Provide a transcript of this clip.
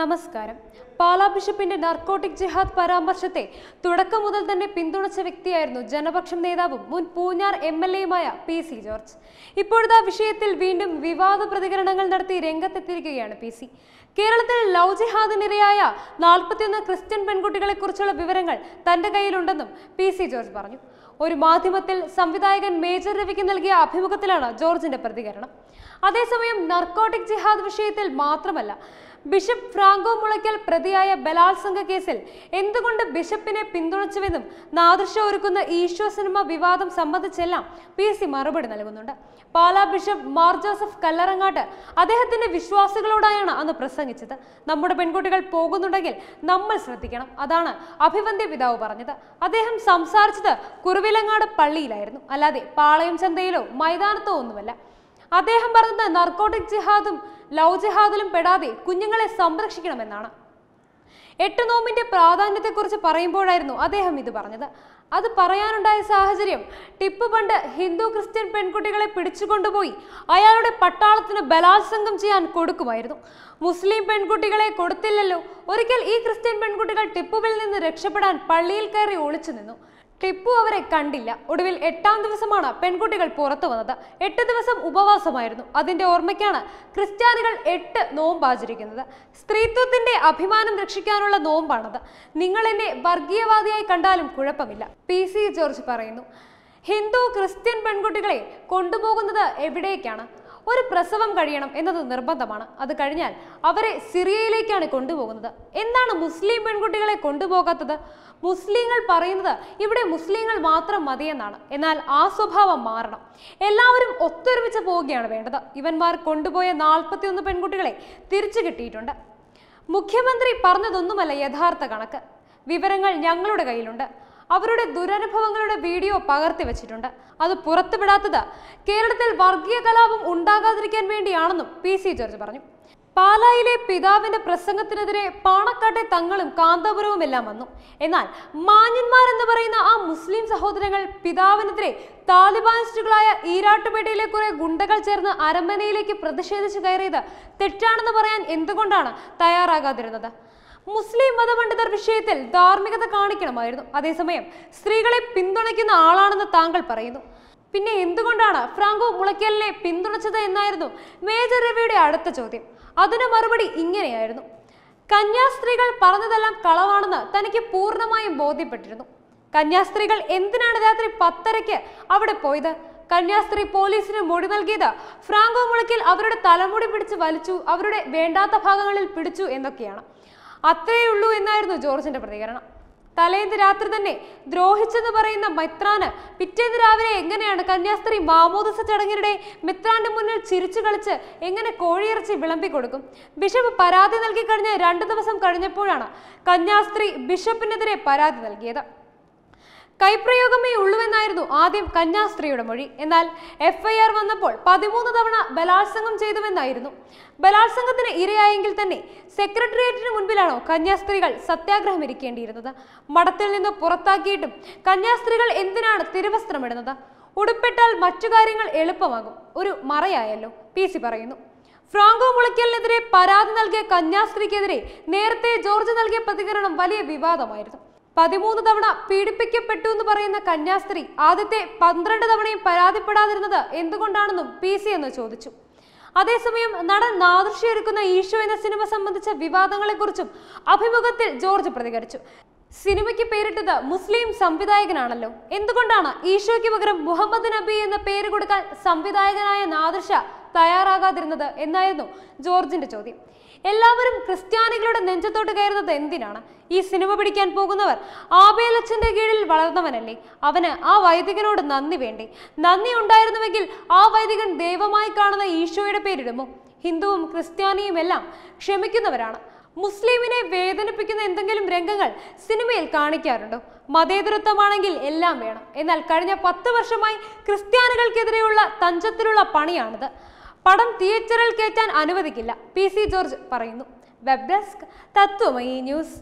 നമസ്കാരം പാലാ ബിഷപ്പിന്റെ നർക്കോട്ടിക് ജിഹാദ് പരാമർശത്തെ തുടക്കം മുതൽ തന്നെ പിന്തുണച്ച വ്യക്തിയായിരുന്നു ജനപക്ഷം നേതാവും മുൻ പൂഞ്ഞാർ എം എൽ എയുമായ പി സി ജോർജ് ഇപ്പോഴത്തെ വിഷയത്തിൽ വീണ്ടും വിവാദ പ്രതികരണങ്ങൾ നടത്തി രംഗത്തെത്തിയിരിക്കുകയാണ് പി സി കേരളത്തിൽ ലവ് ജിഹാദിനിരയായ നാൽപ്പത്തിയൊന്ന് ക്രിസ്ത്യൻ പെൺകുട്ടികളെ കുറിച്ചുള്ള വിവരങ്ങൾ തന്റെ കയ്യിലുണ്ടെന്നും പി സി ജോർജ് പറഞ്ഞു ഒരു മാധ്യമത്തിൽ സംവിധായകൻ മേജർ രവിക്ക് നൽകിയ അഭിമുഖത്തിലാണ് ജോർജിന്റെ പ്രതികരണം അതേസമയം നർക്കോട്ടിക് ജിഹാദ് വിഷയത്തിൽ മാത്രമല്ല ബിഷപ്പ് ഫ്രാങ്കോ മുളയ്ക്കൽ പ്രതിയായ ബലാത്സംഗ കേസിൽ എന്തുകൊണ്ട് ബിഷപ്പിനെ പിന്തുണച്ചുവെന്നും നാദൃശ്യം ഒരുക്കുന്ന ഈശോ സിനിമ വിവാദം സംബന്ധിച്ചെല്ലാം പി സി മറുപടി നൽകുന്നുണ്ട് പാലാ ബിഷപ്പ് മാർ ജോസഫ് കല്ലറങ്ങാട്ട് അദ്ദേഹത്തിന്റെ വിശ്വാസികളോടായാണ് അന്ന് പ്രസംഗിച്ചത് നമ്മുടെ പെൺകുട്ടികൾ പോകുന്നുണ്ടെങ്കിൽ നമ്മൾ ശ്രദ്ധിക്കണം അതാണ് അഭിവന്ദ്യ പിതാവ് പറഞ്ഞത് അദ്ദേഹം സംസാരിച്ചത് കുറുവിലങ്ങാട് പള്ളിയിലായിരുന്നു അല്ലാതെ പാളയം ചന്തയിലോ മൈതാനത്തോ ഒന്നുമല്ല അദ്ദേഹം പറഞ്ഞത് നർക്കോട്ടിക് ജിഹാദും ലവ് ജഹാദിലും പെടാതെ കുഞ്ഞുങ്ങളെ സംരക്ഷിക്കണമെന്നാണ് എട്ട് നോമ്പിന്റെ പ്രാധാന്യത്തെക്കുറിച്ച് പറയുമ്പോഴായിരുന്നു അദ്ദേഹം ഇത് പറഞ്ഞത് അത് പറയാനുണ്ടായ സാഹചര്യം ടിപ്പു പണ്ട് ഹിന്ദു ക്രിസ്ത്യൻ പെൺകുട്ടികളെ പിടിച്ചുകൊണ്ടുപോയി അയാളുടെ പട്ടാളത്തിന് ബലാത്സംഗം ചെയ്യാൻ കൊടുക്കുമായിരുന്നു മുസ്ലിം പെൺകുട്ടികളെ കൊടുത്തില്ലല്ലോ ഒരിക്കൽ ഈ ക്രിസ്ത്യൻ പെൺകുട്ടികൾ ടിപ്പുവിൽ നിന്ന് രക്ഷപ്പെടാൻ പള്ളിയിൽ കയറി ഒളിച്ചു നിന്നു ടിപ്പു അവരെ കണ്ടില്ല ഒടുവിൽ എട്ടാം ദിവസമാണ് പെൺകുട്ടികൾ പുറത്തു വന്നത് എട്ട് ദിവസം ഉപവാസമായിരുന്നു അതിന്റെ ഓർമ്മയ്ക്കാണ് ക്രിസ്ത്യാനികൾ എട്ട് നോമ്പാചരിക്കുന്നത് സ്ത്രീത്വത്തിന്റെ അഭിമാനം രക്ഷിക്കാനുള്ള നോമ്പാണത് നിങ്ങൾ എന്നെ വർഗീയവാദിയായി കണ്ടാലും കുഴപ്പമില്ല പി സി ജോർജ് പറയുന്നു ഹിന്ദു ക്രിസ്ത്യൻ പെൺകുട്ടികളെ കൊണ്ടുപോകുന്നത് എവിടേക്കാണ് ഒരു പ്രസവം കഴിയണം എന്നത് നിർബന്ധമാണ് അത് കഴിഞ്ഞാൽ അവരെ സിറിയയിലേക്കാണ് കൊണ്ടുപോകുന്നത് എന്താണ് മുസ്ലിം പെൺകുട്ടികളെ കൊണ്ടുപോകാത്തത് മുസ്ലിങ്ങൾ പറയുന്നത് ഇവിടെ മുസ്ലിങ്ങൾ മാത്രം മതിയെന്നാണ് എന്നാൽ ആ സ്വഭാവം മാറണം എല്ലാവരും ഒത്തൊരുമിച്ച് പോവുകയാണ് വേണ്ടത് ഇവന്മാർ കൊണ്ടുപോയ നാൽപ്പത്തിയൊന്ന് പെൺകുട്ടികളെ തിരിച്ചു കിട്ടിയിട്ടുണ്ട് മുഖ്യമന്ത്രി പറഞ്ഞതൊന്നുമല്ല യഥാർത്ഥ കണക്ക് വിവരങ്ങൾ ഞങ്ങളുടെ കയ്യിലുണ്ട് അവരുടെ ദുരനുഭവങ്ങളുടെ വീഡിയോ പകർത്തി വെച്ചിട്ടുണ്ട് അത് പുറത്തുവിടാത്തത് കേരളത്തിൽ വർഗീയ കലാപം ഉണ്ടാകാതിരിക്കാൻ വേണ്ടിയാണെന്നും പി സി ജോർജ് പറഞ്ഞു പാലായിലെ പിതാവിന്റെ പ്രസംഗത്തിനെതിരെ പാണക്കാട്ടെ തങ്ങളും കാന്താപുരവും എല്ലാം വന്നു എന്നാൽ മാന്യന്മാർ എന്ന് പറയുന്ന ആ മുസ്ലിം സഹോദരങ്ങൾ പിതാവിനെതിരെ താലിബാനിസ്റ്റുകളായ ഈരാട്ടുപേട്ടയിലെ കുറെ ഗുണ്ടകൾ ചേർന്ന് അരമനയിലേക്ക് പ്രതിഷേധിച്ച് കയറിയത് തെറ്റാണെന്ന് പറയാൻ എന്തുകൊണ്ടാണ് തയ്യാറാകാതിരുന്നത് മുസ്ലിം മതപണ്ഡിതർ വിഷയത്തിൽ ധാർമ്മികത കാണിക്കണമായിരുന്നു അതേസമയം സ്ത്രീകളെ പിന്തുണയ്ക്കുന്ന ആളാണെന്ന് താങ്കൾ പറയുന്നു പിന്നെ എന്തുകൊണ്ടാണ് ഫ്രാങ്കോ മുളയ്ക്കലിനെ പിന്തുണച്ചത് എന്നായിരുന്നു മേജർ രവിയുടെ അടുത്ത ചോദ്യം അതിന് മറുപടി ഇങ്ങനെയായിരുന്നു കന്യാസ്ത്രീകൾ പറഞ്ഞതെല്ലാം കളവാണെന്ന് തനിക്ക് പൂർണ്ണമായും ബോധ്യപ്പെട്ടിരുന്നു കന്യാസ്ത്രീകൾ എന്തിനാണ് രാത്രി പത്തരയ്ക്ക് അവിടെ പോയത് കന്യാസ്ത്രീ പോലീസിന് മൊഴി നൽകിയത് ഫ്രാങ്കോ മുളയ്ക്കൽ അവരുടെ തലമുടി പിടിച്ച് വലിച്ചു അവരുടെ വേണ്ടാത്ത ഭാഗങ്ങളിൽ പിടിച്ചു എന്നൊക്കെയാണ് അത്രയേ ഉള്ളൂ എന്നായിരുന്നു ജോർജിന്റെ പ്രതികരണം തലേന്ന് രാത്രി തന്നെ ദ്രോഹിച്ചെന്ന് പറയുന്ന മെത്രാന് പിറ്റേന്ന് രാവിലെ എങ്ങനെയാണ് കന്യാസ്ത്രീ മാമോദിസ ചടങ്ങിനിടെ മെത്രാന്റെ മുന്നിൽ ചിരിച്ചു കളിച്ച് എങ്ങനെ കോഴിയിറച്ചി കൊടുക്കും ബിഷപ്പ് പരാതി നൽകി കഴിഞ്ഞ് രണ്ട് ദിവസം കഴിഞ്ഞപ്പോഴാണ് കന്യാസ്ത്രീ ബിഷപ്പിനെതിരെ പരാതി നൽകിയത് കൈപ്രയോഗമേ ഉള്ളൂവെന്നായിരുന്നു ആദ്യം കന്യാസ്ത്രീയുടെ മൊഴി എന്നാൽ എഫ്ഐആർ വന്നപ്പോൾ പതിമൂന്ന് തവണ ബലാത്സംഗം ചെയ്തുവെന്നായിരുന്നു ബലാത്സംഗത്തിന് ഇരയായെങ്കിൽ തന്നെ സെക്രട്ടേറിയറ്റിന് മുൻപിലാണോ കന്യാസ്ത്രീകൾ സത്യാഗ്രഹം ഇരിക്കേണ്ടിയിരുന്നത് മഠത്തിൽ നിന്ന് പുറത്താക്കിയിട്ടും കന്യാസ്ത്രീകൾ എന്തിനാണ് തിരുവസ്ത്രമിടുന്നത് ഉടുപ്പിട്ടാൽ മറ്റു കാര്യങ്ങൾ എളുപ്പമാകും ഒരു മറയായല്ലോ പി സി പറയുന്നു ഫ്രാങ്കോ മുളയ്ക്കലിനെതിരെ പരാതി നൽകിയ കന്യാസ്ത്രീക്കെതിരെ നേരത്തെ ജോർജ് നൽകിയ പ്രതികരണം വലിയ വിവാദമായിരുന്നു പതിമൂന്ന് തവണ പീഡിപ്പിക്കപ്പെട്ടു എന്ന് പറയുന്ന കന്യാസ്ത്രീ ആദ്യത്തെ പന്ത്രണ്ട് തവണയും പരാതിപ്പെടാതിരുന്നത് എന്തുകൊണ്ടാണെന്നും പി സി എന്ന് ചോദിച്ചു അതേസമയം നടൻ നാദൃശ്യ ഒരുക്കുന്ന ഈശോ എന്ന സിനിമ സംബന്ധിച്ച വിവാദങ്ങളെക്കുറിച്ചും അഭിമുഖത്തിൽ ജോർജ് പ്രതികരിച്ചു സിനിമയ്ക്ക് പേരിട്ടത് മുസ്ലിം സംവിധായകനാണല്ലോ എന്തുകൊണ്ടാണ് ഈശോയ്ക്ക് പകരം മുഹമ്മദ് നബി എന്ന പേര് കൊടുക്കാൻ സംവിധായകനായ നാദൃശ തയ്യാറാകാതിരുന്നത് എന്നായിരുന്നു ജോർജിന്റെ ചോദ്യം എല്ലാവരും ക്രിസ്ത്യാനികളുടെ നെഞ്ചത്തോട്ട് കയറുന്നത് എന്തിനാണ് ഈ സിനിമ പിടിക്കാൻ പോകുന്നവർ ആബേലച്ഛന്റെ കീഴിൽ വളർന്നവനല്ലേ അവന് ആ വൈദികനോട് നന്ദി വേണ്ടി നന്ദി ഉണ്ടായിരുന്നുവെങ്കിൽ ആ വൈദികൻ ദൈവമായി കാണുന്ന ഈശോയുടെ പേരിടുമോ ഹിന്ദുവും ക്രിസ്ത്യാനിയും എല്ലാം ക്ഷമിക്കുന്നവരാണ് മുസ്ലിമിനെ വേദനിപ്പിക്കുന്ന എന്തെങ്കിലും രംഗങ്ങൾ സിനിമയിൽ കാണിക്കാറുണ്ടോ മതേതരത്വമാണെങ്കിൽ എല്ലാം വേണം എന്നാൽ കഴിഞ്ഞ പത്ത് വർഷമായി ക്രിസ്ത്യാനികൾക്കെതിരെയുള്ള തഞ്ചത്തിലുള്ള പണിയാണിത് പടം തിയേറ്ററിൽ കയറ്റാൻ അനുവദിക്കില്ല പി സി ജോർജ് പറയുന്നു വെബ് ഡെസ്ക് തത്വമയി ന്യൂസ്